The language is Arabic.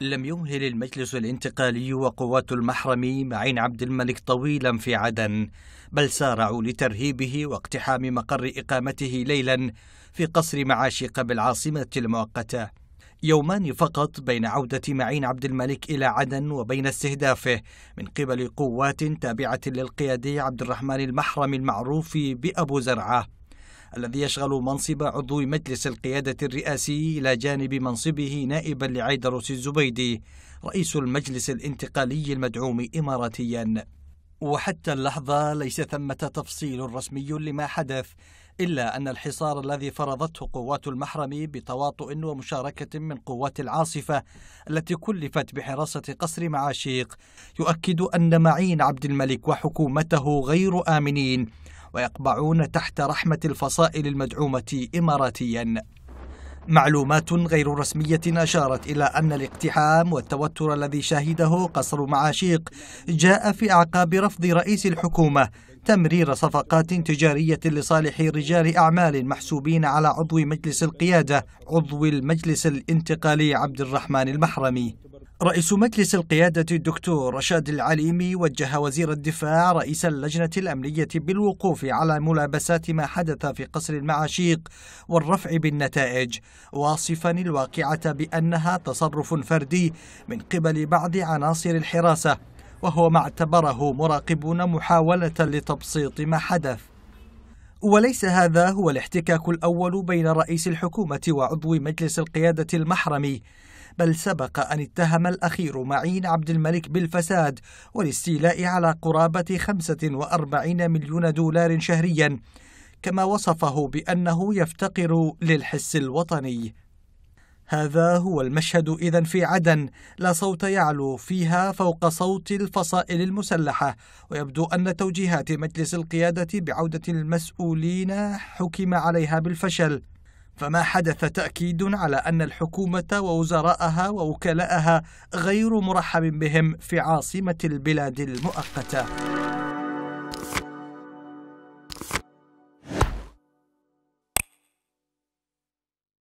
لم يمهل المجلس الانتقالي وقوات المحرم معين عبد الملك طويلا في عدن بل سارعوا لترهيبه واقتحام مقر إقامته ليلا في قصر معاشق بالعاصمة المؤقتة يومان فقط بين عودة معين عبد الملك إلى عدن وبين استهدافه من قبل قوات تابعة للقيادي عبد الرحمن المحرم المعروف بأبو زرعة الذي يشغل منصب عضو مجلس القيادة الرئاسي إلى جانب منصبه نائبا لعيدروس الزبيدي رئيس المجلس الانتقالي المدعوم إماراتيا وحتى اللحظة ليس ثمة تفصيل رسمي لما حدث إلا أن الحصار الذي فرضته قوات المحرم بتواطؤ ومشاركة من قوات العاصفة التي كلفت بحراسة قصر معاشيق يؤكد أن معين عبد الملك وحكومته غير آمنين ويقبعون تحت رحمة الفصائل المدعومة إماراتياً. معلومات غير رسمية أشارت إلى أن الاقتحام والتوتر الذي شهده قصر معاشيق جاء في أعقاب رفض رئيس الحكومة تمرير صفقات تجارية لصالح رجال أعمال محسوبين على عضو مجلس القيادة عضو المجلس الانتقالي عبد الرحمن المحرمي رئيس مجلس القيادة الدكتور رشاد العليمي وجه وزير الدفاع رئيس اللجنة الأمنية بالوقوف على ملابسات ما حدث في قصر المعاشيق والرفع بالنتائج واصفا الواقعة بأنها تصرف فردي من قبل بعض عناصر الحراسة وهو ما اعتبره مراقبون محاولة لتبسيط ما حدث وليس هذا هو الاحتكاك الأول بين رئيس الحكومة وعضو مجلس القيادة المحرمي بل سبق أن اتهم الأخير معين عبد الملك بالفساد والاستيلاء على قرابة 45 مليون دولار شهريا كما وصفه بأنه يفتقر للحس الوطني هذا هو المشهد إذا في عدن لا صوت يعلو فيها فوق صوت الفصائل المسلحة ويبدو أن توجيهات مجلس القيادة بعودة المسؤولين حكم عليها بالفشل فما حدث تأكيد على أن الحكومة ووزراءها ووكلاءها غير مرحب بهم في عاصمة البلاد المؤقته